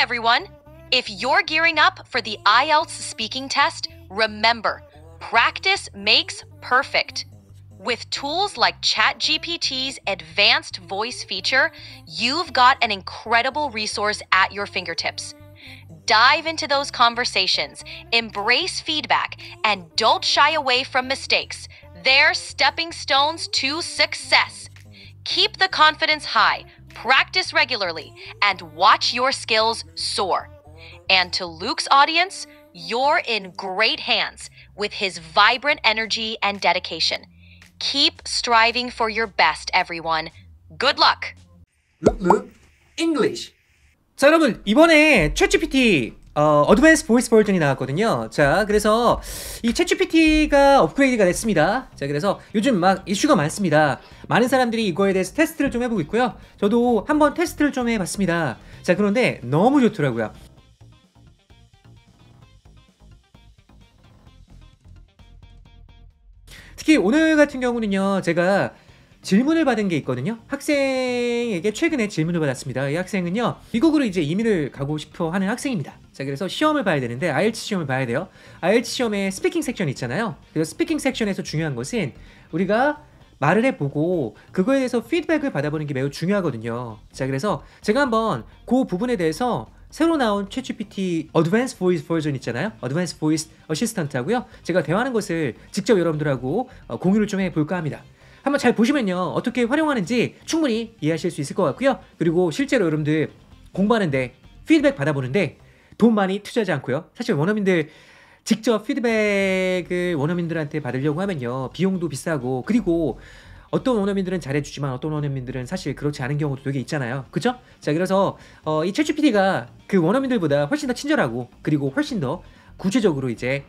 everyone. If you're gearing up for the IELTS speaking test, remember practice makes perfect. With tools like ChatGPT's advanced voice feature, you've got an incredible resource at your fingertips. Dive into those conversations, embrace feedback, and don't shy away from mistakes. They're stepping stones to success. Keep the confidence high practice regularly, and watch your skills soar. And to Luke's audience, you're in great hands with his vibrant energy and dedication. Keep striving for your best, everyone. Good luck! Luke, Luke, English! 자, 여러분, 이번에 ChatGPT 어, 드밴스 보이스 버전이 나왔거든요. 자, 그래서 이 채취 p t 가 업그레이드가 됐습니다. 자, 그래서 요즘 막 이슈가 많습니다. 많은 사람들이 이거에 대해서 테스트를 좀 해보고 있고요. 저도 한번 테스트를 좀 해봤습니다. 자, 그런데 너무 좋더라고요. 특히 오늘 같은 경우는요, 제가 질문을 받은 게 있거든요. 학생에게 최근에 질문을 받았습니다. 이 학생은요, 미국으로 이제 이민을 가고 싶어 하는 학생입니다. 자, 그래서 시험을 봐야 되는데, IELTS 시험을 봐야 돼요. IELTS 시험에 스피킹 섹션 있잖아요. 그래서 스피킹 섹션에서 중요한 것은 우리가 말을 해보고 그거에 대해서 피드백을 받아보는 게 매우 중요하거든요. 자, 그래서 제가 한번 그 부분에 대해서 새로 나온 c g p t Advanced Voice Version 있잖아요. Advanced Voice Assistant하고요. 제가 대화하는 것을 직접 여러분들하고 어, 공유를 좀 해볼까 합니다. 한번 잘 보시면요. 어떻게 활용하는지 충분히 이해하실 수 있을 것 같고요. 그리고 실제로 여러분들 공부하는데 피드백 받아보는데 돈 많이 투자하지 않고요. 사실 원어민들 직접 피드백을 원어민들한테 받으려고 하면요. 비용도 비싸고 그리고 어떤 원어민들은 잘해주지만 어떤 원어민들은 사실 그렇지 않은 경우도 되게 있잖아요. 그쵸 자, 그래서 어, 이 채취 PD가 그 원어민들보다 훨씬 더 친절하고 그리고 훨씬 더 구체적으로 이제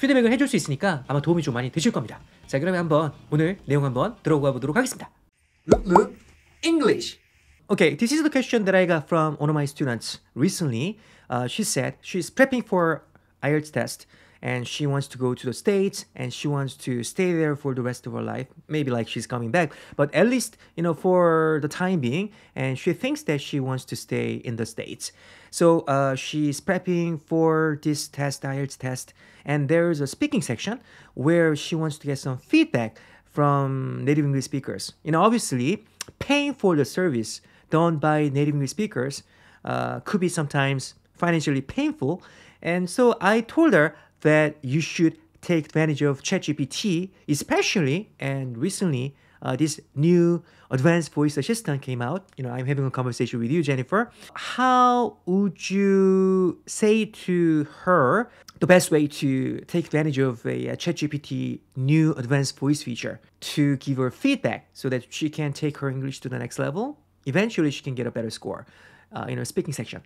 피드백을 해줄 수 있으니까 아마 도움이 좀 많이 되실 겁니다. 자, 그러면 한번 오늘 내용 한번 들어가 보도록 하겠습니다. Look, look, English. Okay, this is the question that I got from one of my students recently. Uh, she said she's prepping for IELTS test. and she wants to go to the states and she wants to stay there for the rest of her life maybe like she's coming back but at least you know for the time being and she thinks that she wants to stay in the states so uh, she's prepping for this test ielts test and there's a speaking section where she wants to get some feedback from native english speakers you know obviously paying for the service done by native english speakers uh, could be sometimes financially painful and so i told her that you should take advantage of ChatGPT, especially and recently uh, this new advanced voice assistant came out. You know, I'm having a conversation with you, Jennifer. How would you say to her the best way to take advantage of a, a ChatGPT new advanced voice feature to give her feedback so that she can take her English to the next level? Eventually, she can get a better score uh, in her speaking section.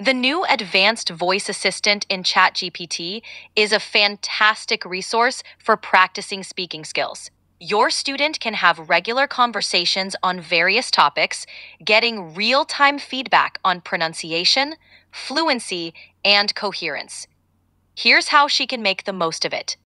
The new advanced voice assistant in ChatGPT is a fantastic resource for practicing speaking skills. Your student can have regular conversations on various topics, getting real time feedback on pronunciation, fluency, and coherence. Here's how she can make the most of it.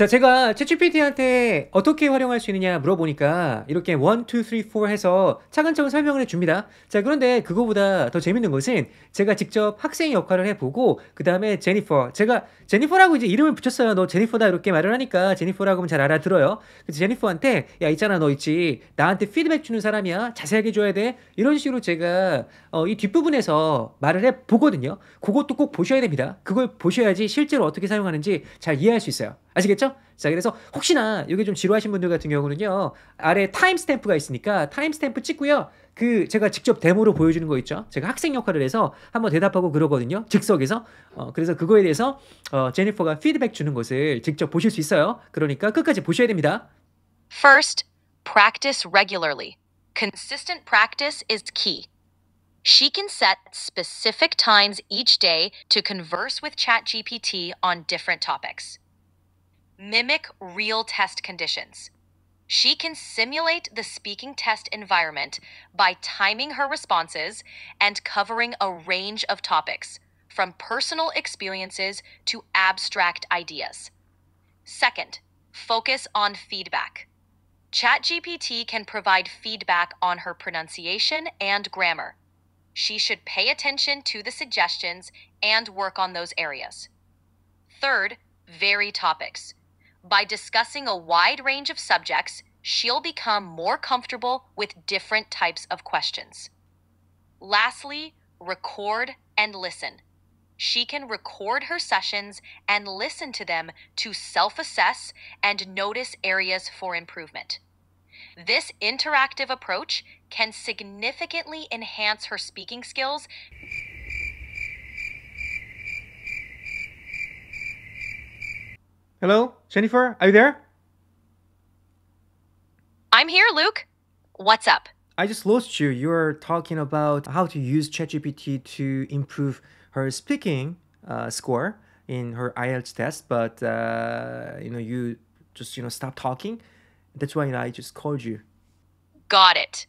자, 제가 채취PT한테 어떻게 활용할 수 있느냐 물어보니까 이렇게 1, 2, 3, 4 해서 차근차근 설명을 해줍니다. 자, 그런데 그거보다 더 재밌는 것은 제가 직접 학생 역할을 해보고 그 다음에 제니퍼, 제가 제니퍼라고 이제 이름을 붙였어요. 너 제니퍼다 이렇게 말을 하니까 제니퍼라고 하면 잘 알아들어요. 그래서 제니퍼한테 야 있잖아 너 있지 나한테 피드백 주는 사람이야 자세하게 줘야 돼 이런 식으로 제가 어, 이 뒷부분에서 말을 해보거든요. 그것도 꼭 보셔야 됩니다. 그걸 보셔야지 실제로 어떻게 사용하는지 잘 이해할 수 있어요. 아시겠죠? 자, 그래서 혹시나 이게 좀 지루하신 분들 같은 경우는요. 아래 타임스탬프가 있으니까 타임스탬프 찍고요. 그 제가 직접 데모로 보여주는 거 있죠. 제가 학생 역할을 해서 한번 대답하고 그러거든요. 즉석에서. 어, 그래서 그거에 대해서 어, 제니퍼가 피드백 주는 것을 직접 보실 수 있어요. 그러니까 끝까지 보셔야 됩니다. First, practice regularly. Consistent practice is key. She can set specific times each day to converse with ChatGPT on different topics. mimic real test conditions. She can simulate the speaking test environment by timing her responses and covering a range of topics, from personal experiences to abstract ideas. Second, focus on feedback. ChatGPT can provide feedback on her pronunciation and grammar. She should pay attention to the suggestions and work on those areas. Third, vary topics. By discussing a wide range of subjects, she'll become more comfortable with different types of questions. Lastly, record and listen. She can record her sessions and listen to them to self assess and notice areas for improvement. This interactive approach can significantly enhance her speaking skills. Hello, Jennifer, are you there? I'm here, Luke. What's up? I just lost you. You were talking about how to use ChatGPT to improve her speaking uh, score in her IELTS test, but uh, you know you just you know stopped talking. That's why you know, I just called you. Got it.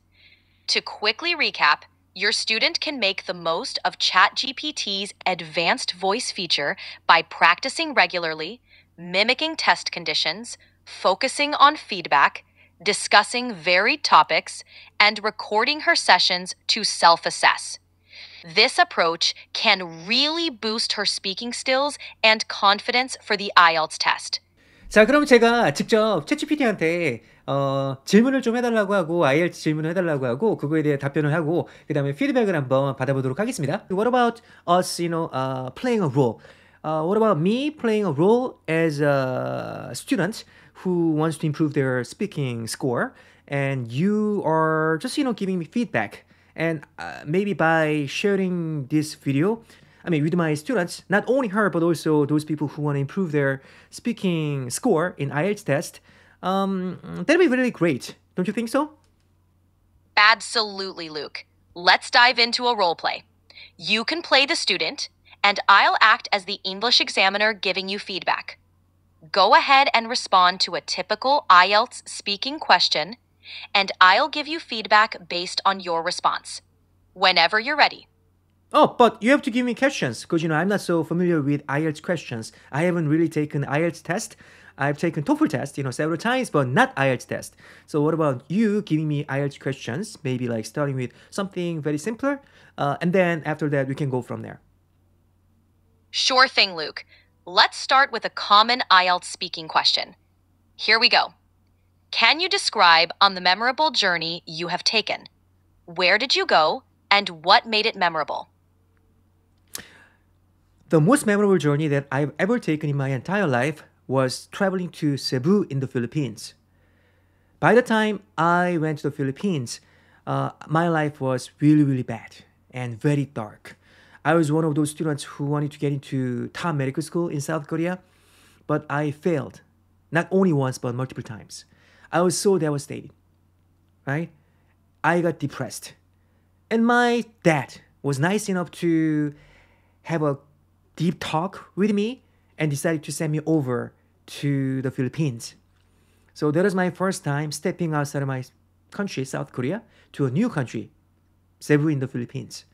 To quickly recap, your student can make the most of ChatGPT's advanced voice feature by practicing regularly mimicking test conditions, focusing on feedback, discussing varied topics, and recording her sessions to self assess. This approach can really boost her speaking skills and confidence for the IELTS test. 자, 그럼 제가 직접 채취PT한테 어, 질문을 좀 해달라고 하고 IELTS 질문을 해달라고 하고 그거에 대해 답변을 하고 그 다음에 피드백을 한번 받아보도록 하겠습니다. What about us, you know, uh, playing a role? Uh, what about me playing a role as a student who wants to improve their speaking score, and you are just you know giving me feedback, and uh, maybe by sharing this video, I mean, with my students, not only her, but also those people who want to improve their speaking score in IELTS test, um, that'd be really great. Don't you think so? Absolutely, Luke. Let's dive into a role play. You can play the student, and I'll act as the English examiner giving you feedback. Go ahead and respond to a typical IELTS speaking question, and I'll give you feedback based on your response. Whenever you're ready. Oh, but you have to give me questions because you know I'm not so familiar with IELTS questions. I haven't really taken IELTS test. I've taken TOEFL test, you know, several times, but not IELTS test. So what about you giving me IELTS questions? Maybe like starting with something very simpler, uh, and then after that we can go from there. Sure thing, Luke. Let's start with a common IELTS speaking question. Here we go. Can you describe on the memorable journey you have taken? Where did you go and what made it memorable? The most memorable journey that I've ever taken in my entire life was traveling to Cebu in the Philippines. By the time I went to the Philippines, uh, my life was really, really bad and very dark. I was one of those students who wanted to get into top medical school in South Korea, but I failed, not only once, but multiple times. I was so devastated, right? I got depressed. And my dad was nice enough to have a deep talk with me and decided to send me over to the Philippines. So that was my first time stepping outside of my country, South Korea, to a new country, Cebu in the Philippines.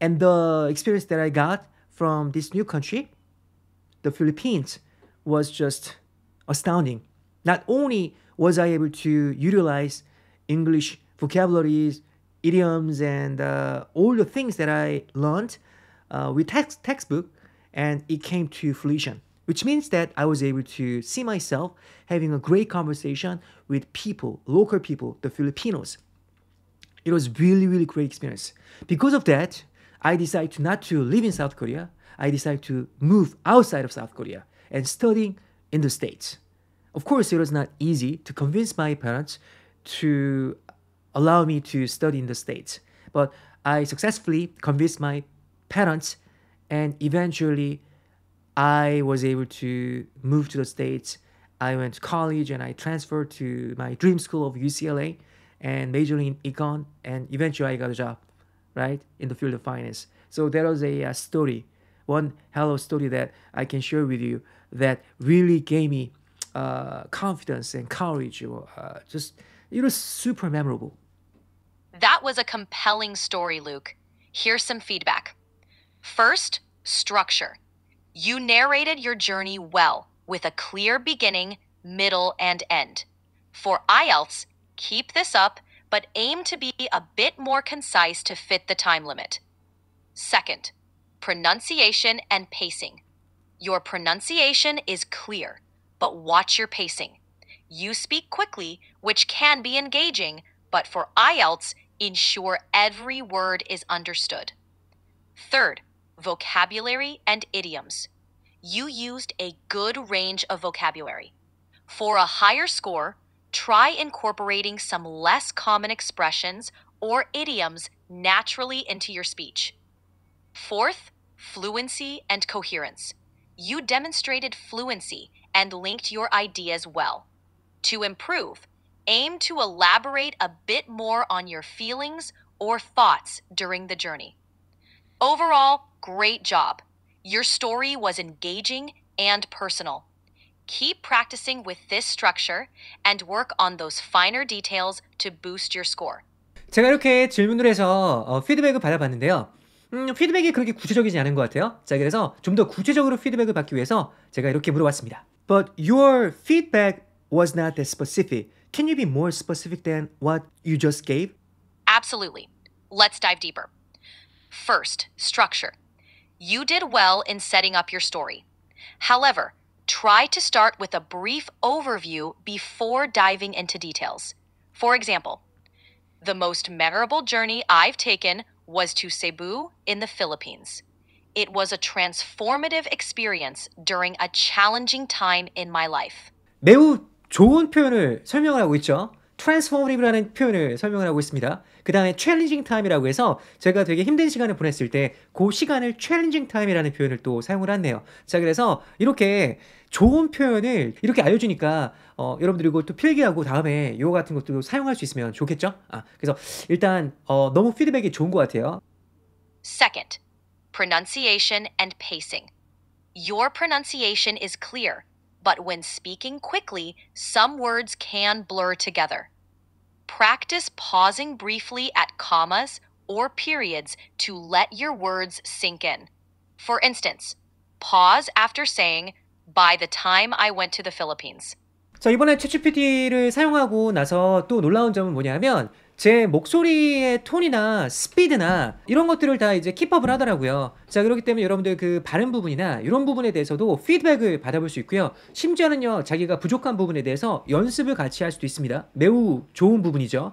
And the experience that I got from this new country, the Philippines, was just astounding. Not only was I able to utilize English vocabularies, idioms, and uh, all the things that I learned uh, with text textbook, and it came to fruition which means that I was able to see myself having a great conversation with people, local people, the Filipinos. It was really, really great experience. Because of that, I decided not to live in South Korea. I decided to move outside of South Korea and studying in the States. Of course, it was not easy to convince my parents to allow me to study in the States, but I successfully convinced my parents, and eventually, I was able to move to the States. I went to college and I transferred to my dream school of UCLA and majoring in econ, and eventually, I got a job right, in the field of finance. So there was a, a uh, story, one hello story that I can share with you that really gave me uh, confidence and courage. Uh, just it was super memorable. That was a compelling story, Luke. Here's some feedback. First, structure. You narrated your journey well with a clear beginning, middle, and end. For IELTS, keep this up but aim to be a bit more concise to fit the time limit. Second, pronunciation and pacing. Your pronunciation is clear, but watch your pacing. You speak quickly, which can be engaging, but for IELTS, ensure every word is understood. Third, vocabulary and idioms. You used a good range of vocabulary. For a higher score, try incorporating some less common expressions or idioms naturally into your speech. Fourth, fluency and coherence. You demonstrated fluency and linked your ideas well. To improve, aim to elaborate a bit more on your feelings or thoughts during the journey. Overall, great job. Your story was engaging and personal. Keep practicing with this structure and work on those finer details to boost your score. 제가 이렇게 질문을 해서 어, 피드백을 받아봤는데요. 음, 피드백이 그렇게 구체적이지 않은 것 같아요. 자, 그래서 좀더 구체적으로 피드백을 받기 위해서 제가 이렇게 물어봤습니다. But your feedback was not that specific. Can you be more specific than what you just gave? Absolutely. Let's dive deeper. First, structure. You did well in setting up your story. However, Try to start with a brief overview before diving into details. For example, the most memorable journey I've taken was to Cebu in the Philippines. It was a transformative experience during a challenging time in my life. 매우 좋은 표현을 설명을 하고 있죠. transformative라는 표현을 설명을 하고 있습니다. 그 다음에 challenging time이라고 해서 제가 되게 힘든 시간을 보냈을 때 그 시간을 challenging time이라는 표현을 또 사용을 했네요. 자, 그래서 이렇게 좋은 표현을 이렇게 알려주니까 어, 여러분들이 이걸 또 필기하고 다음에 이거 같은 것도 사용할 수 있으면 좋겠죠? 아, 그래서 일단 어, 너무 피드백이 좋은 것 같아요. Second, pronunciation and pacing. Your pronunciation is clear, but when speaking quickly, some words can blur together. Practice pausing briefly at commas or periods to let your words sink in. For instance, pause after saying by the time I went to the Philippines. 자, 이번에 ChatGPT를 사용하고 나서 또 놀라운 점은 뭐냐면 제 목소리의 톤이나 스피드나 이런 것들을 다 이제 킵업을 하더라고요. 자, 그렇기 때문에 여러분들 그 발음 부분이나 이런 부분에 대해서도 피드백을 받아볼 수 있고요. 심지어는요, 자기가 부족한 부분에 대해서 연습을 같이 할 수도 있습니다. 매우 좋은 부분이죠.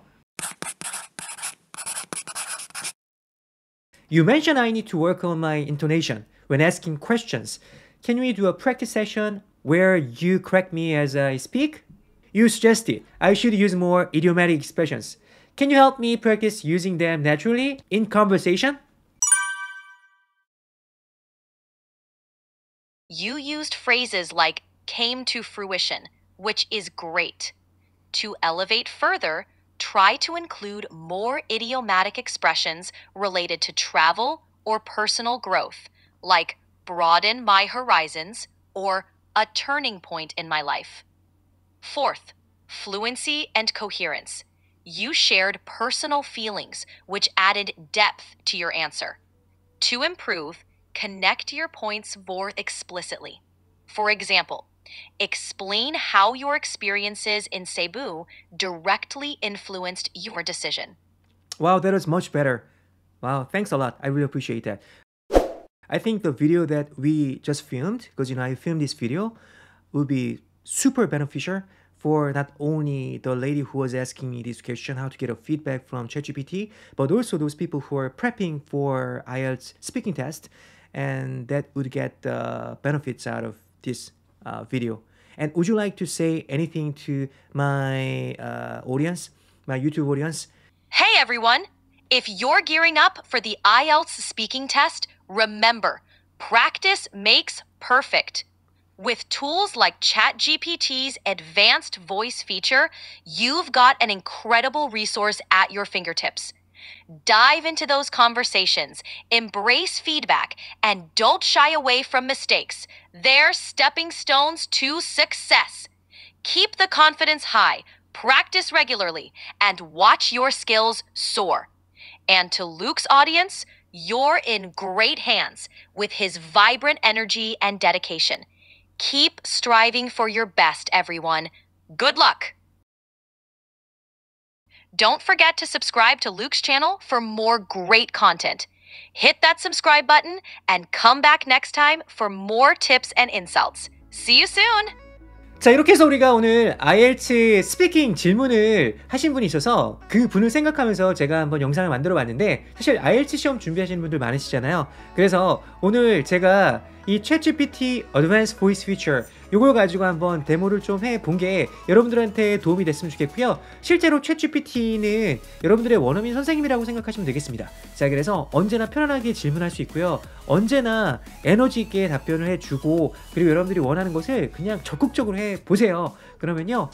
You mentioned I need to work on my intonation when asking questions. Can we do a practice session where you correct me as I speak? You suggested I should use more idiomatic expressions. Can you help me practice using them naturally in conversation? You used phrases like came to fruition, which is great. To elevate further, try to include more idiomatic expressions related to travel or personal growth, like broaden my horizons, or a turning point in my life. Fourth, fluency and coherence. You shared personal feelings, which added depth to your answer. To improve, connect your points more explicitly. For example, explain how your experiences in Cebu directly influenced your decision. Wow, that is much better. Wow, thanks a lot. I really appreciate that. I think the video that we just filmed, because you know I filmed this video, will be super beneficial for not only the lady who was asking me this question, how to get a feedback from ChatGPT, but also those people who are prepping for IELTS speaking test, and that would get the benefits out of this uh, video. And would you like to say anything to my uh, audience, my YouTube audience? Hey everyone! If you're gearing up for the IELTS speaking test Remember, practice makes perfect. With tools like ChatGPT's advanced voice feature, you've got an incredible resource at your fingertips. Dive into those conversations, embrace feedback, and don't shy away from mistakes. They're stepping stones to success. Keep the confidence high, practice regularly, and watch your skills soar. And to Luke's audience, you're in great hands with his vibrant energy and dedication. Keep striving for your best, everyone. Good luck! Don't forget to subscribe to Luke's channel for more great content. Hit that subscribe button and come back next time for more tips and insults. See you soon! 자 이렇게 해서 우리가 오늘 IELTS 스피킹 질문을 하신 분이 있어서 그 분을 생각하면서 제가 한번 영상을 만들어 봤는데 사실 IELTS 시험 준비하시는 분들 많으시잖아요 그래서 오늘 제가 이 ChatGPT Advanced Voice Feature 이걸 가지고 한번 데모를 좀 해 본 게 여러분들한테 도움이 됐으면 좋겠고요. 실제로 ChatGPT는 여러분들의 원어민 선생님이라고 생각하시면 되겠습니다. 자, 그래서 언제나 편안하게 질문할 수 있고요. 언제나 에너지 있게 답변을 해주고 그리고 여러분들이 원하는 것을 그냥 적극적으로 해 보세요. 그러면요.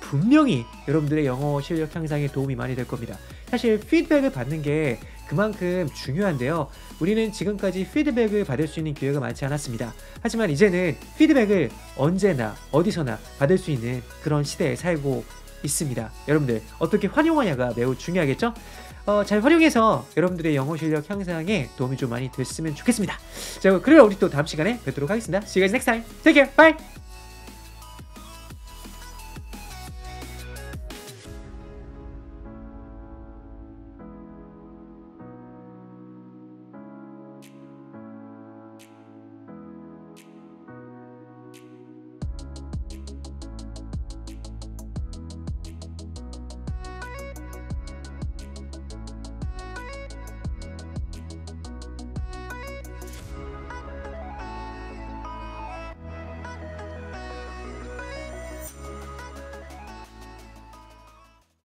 분명히 여러분들의 영어 실력 향상에 도움이 많이 될 겁니다. 사실 피드백을 받는 게 그만큼 중요한데요. 우리는 지금까지 피드백을 받을 수 있는 기회가 많지 않았습니다. 하지만 이제는 피드백을 언제나 어디서나 받을 수 있는 그런 시대에 살고 있습니다. 여러분들 어떻게 활용하냐가 매우 중요하겠죠? 어, 잘 활용해서 여러분들의 영어 실력 향상에 도움이 좀 많이 됐으면 좋겠습니다. 자, 그럼 우리 또 다음 시간에 뵙도록 하겠습니다. See you guys next time. Take care. Bye.